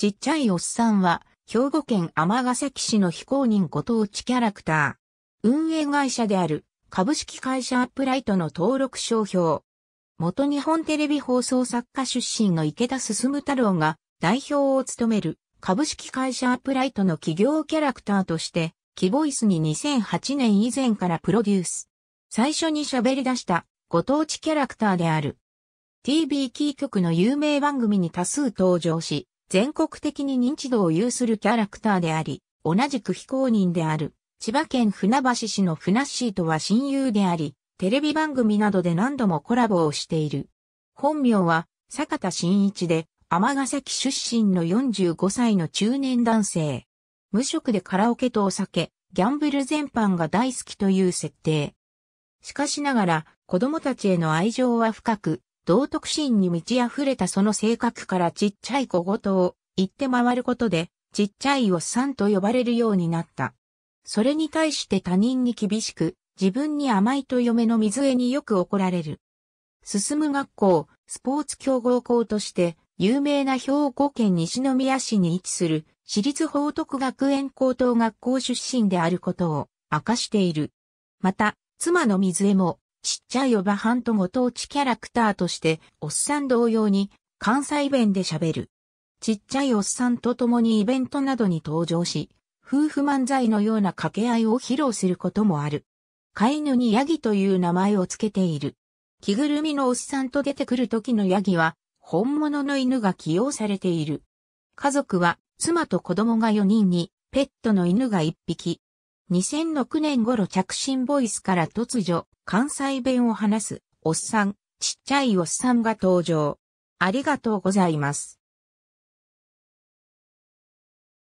ちっちゃいおっさんは、兵庫県尼崎市の非公認ご当地キャラクター。運営会社である、株式会社アップライトの登録商標。元日本テレビ放送作家出身の池田進太郎が代表を務める株式会社アップライトの企業キャラクターとして、キボイスに2008年以前からプロデュース。最初に喋り出したご当地キャラクターである。TV キー局の有名番組に多数登場し、全国的に認知度を有するキャラクターであり、同じく非公認である、千葉県船橋市のふなっしーとは親友であり、テレビ番組などで何度もコラボをしている。本名は、坂田真一で、尼崎出身の45歳の中年男性。無職でカラオケとお酒、ギャンブル全般が大好きという設定。しかしながら、子供たちへの愛情は深く、道徳心に満ち溢れたその性格からちっちゃい小言を言って回ることで、ちっちゃいおっさんと呼ばれるようになった。それに対して他人に厳しく、自分に甘いと嫁の水江によく怒られる。進む学校、スポーツ強豪校として、有名な兵庫県西宮市に位置する、私立報徳学園高等学校出身であることを明かしている。また、妻の水江も、ちっちゃいおばはんとご当地キャラクターとして、おっさん同様に関西弁で喋る。ちっちゃいおっさんと共にイベントなどに登場し、夫婦漫才のような掛け合いを披露することもある。飼い犬にヤギという名前をつけている。着ぐるみのおっさんと出てくる時のヤギは、本物の犬が起用されている。家族は、妻と子供が4人に、ペットの犬が1匹、2006年頃着信ボイスから突如、関西弁を話す、おっさん、ちっちゃいおっさんが登場。ありがとうございます。